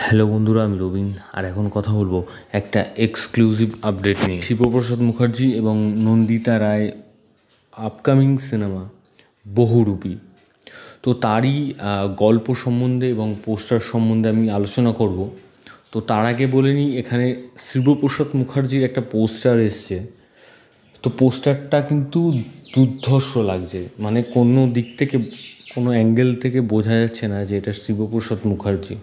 hello বন্ধুরা আমি রবিন আর এখন কথা বলবো একটা এক্সক্লুসিভ আপডেট নিয়ে শিবপ্রসাদ মুখার্জি এবং নন্দিতা রায় আপকামিং সিনেমা বহুরূপী তো তারই গল্প সম্বন্ধে এবং পোস্টার সম্বন্ধে আমি আলোচনা করব তো তার আগে বলে নিই এখানে শিবপ্রসাদ মুখার্জির একটা পোস্টার এসছে তো পোস্টারটা কিন্তু দুর্ধর্ষ লাগছে মানে কোনো দিক থেকে কোনো অ্যাঙ্গেল থেকে বোঝা যাচ্ছে না যে এটা শিবপ্রসাদ মুখার্জি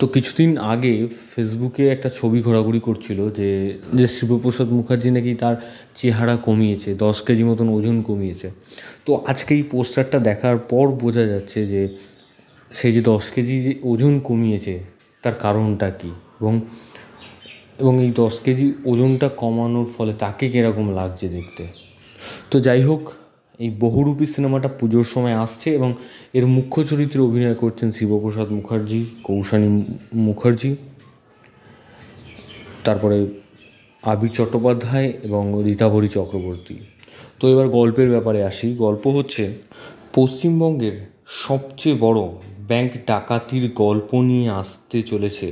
তো কিছুদিন আগে ফেসবুকে একটা ছবি ঘোরাঘুরি করছিল যে যে শিবপ্রসাদ মুখার্জি নাকি তার চেহারা কমিয়েছে দশ কেজি মতন ওজন কমিয়েছে তো আজকে এই পোস্টারটা দেখার পর বোঝা যাচ্ছে যে সেই যে দশ কেজি যে ওজন কমিয়েছে তার কারণটা কী এবং এবং এই দশ কেজি ওজনটা কমানোর ফলে তাকে কীরকম লাগছে দেখতে তো যাই হোক এই বহুরূপী সিনেমাটা পুজোর সময় আসছে এবং এর মুখ্য চরিত্রে অভিনয় করছেন শিবপ্রসাদ মুখার্জি কৌশানী মুখার্জি তারপরে আবির চট্টোপাধ্যায় এবং রীতাভরী চক্রবর্তী তো এবার গল্পের ব্যাপারে আসি গল্প হচ্ছে পশ্চিমবঙ্গের সবচেয়ে বড় ব্যাংক ডাকাতির গল্প নিয়ে আসতে চলেছে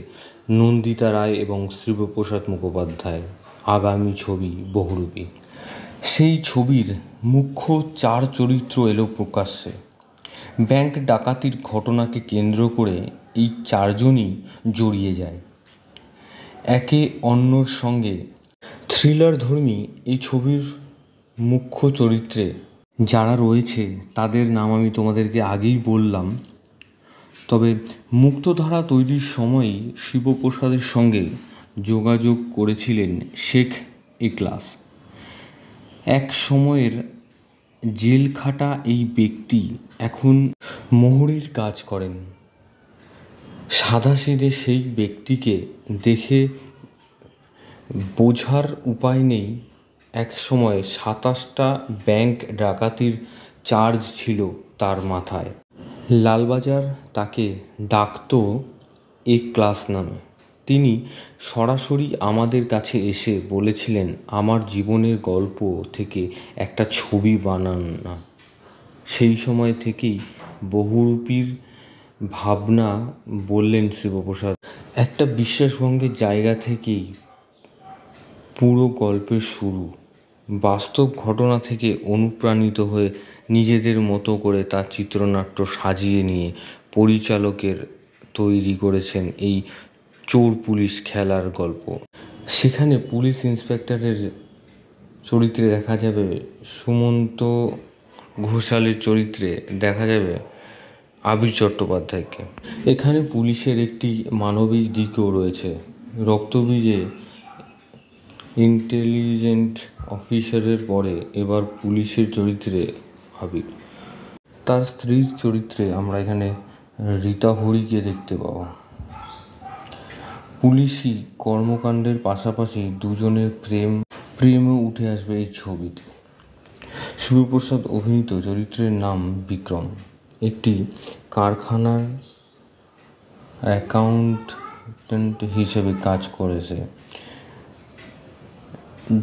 নন্দিতা রায় এবং শিবপ্রসাদ মুখোপাধ্যায় আগামী ছবি বহুরূপী সেই ছবির মুখ্য চার চরিত্র এলো প্রকাশ্যে ব্যাঙ্ক ডাকাতির ঘটনাকে কেন্দ্র করে এই চারজনই জড়িয়ে যায় একে অন্যর সঙ্গে থ্রিলারধর্মী এই ছবির মুখ্য চরিত্রে যারা রয়েছে তাদের নাম আমি তোমাদেরকে আগেই বললাম তবে মুক্তধারা তৈরির সময়ই শিবপ্রসাদের সঙ্গে যোগাযোগ করেছিলেন শেখ ইকলাস এক সময়ের জেল খাটা এই ব্যক্তি এখন মোহরের কাজ করেন সাধাসিধে সেই ব্যক্তিকে দেখে বোঝার উপায় নেই এক সময় সাতাশটা ব্যাংক ডাকাতির চার্জ ছিল তার মাথায় লালবাজার তাকে ডাকত এ ক্লাস নামে তিনি সরাসরি আমাদের কাছে এসে বলেছিলেন আমার জীবনের গল্প থেকে একটা ছবি বানান না সেই সময় থেকেই বহুরূপীর ভাবনা বললেন শিবপ্রসাদ একটা বিশ্বাসভঙ্গের জায়গা থেকেই পুরো গল্পের শুরু বাস্তব ঘটনা থেকে অনুপ্রাণিত হয়ে নিজেদের মতো করে তার চিত্রনাট্য সাজিয়ে নিয়ে পরিচালকের তৈরি করেছেন এই চোর পুলিশ খেলার গল্প সেখানে পুলিশ ইন্সপেক্টরের চরিত্রে দেখা যাবে সুমন্ত ঘোষালের চরিত্রে দেখা যাবে আবির চট্টোপাধ্যায়কে এখানে পুলিশের একটি মানবিক দিকও রয়েছে রক্তবীজে ইন্টেলিজেন্ট অফিসারের পরে এবার পুলিশের চরিত্রে আবির তার স্ত্রীর চরিত্রে আমরা এখানে রীতা হরিকে দেখতে পাবো পুলিশি কর্মকাণ্ডের পাশাপাশি দুজনের প্রেম প্রেমও উঠে আসবে এই ছবিতে শিবপ্রসাদ অভিনীত চরিত্রের নাম বিক্রম একটি কারখানার অ্যাকাউন্টেন্ট হিসেবে কাজ করেছে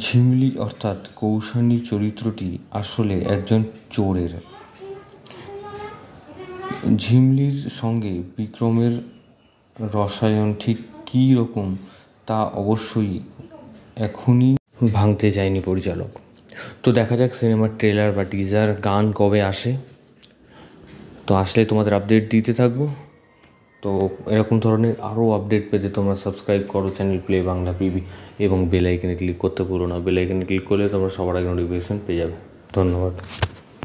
ঝিমলি অর্থাৎ কৌশানী চরিত্রটি আসলে একজন চোরের ঝিমলির সঙ্গে বিক্রমের রসায়ন ঠিক কী রকম তা অবশ্যই এখনই ভাঙতে চায়নি পরিচালক তো দেখা যাক সিনেমার ট্রেলার বা টিজার গান কবে আসে তো আসলে তোমাদের আপডেট দিতে থাকবো তো এরকম ধরনের আরও আপডেট পেতে তোমরা সাবস্ক্রাইব করো চ্যানেল প্লে বাংলা পিবি এবং বেলাইকনে ক্লিক করতে পুরো না বেলাইকনে ক্লিক করলে তোমরা সবার আগে নোটিফিকেশন পেয়ে যাবে ধন্যবাদ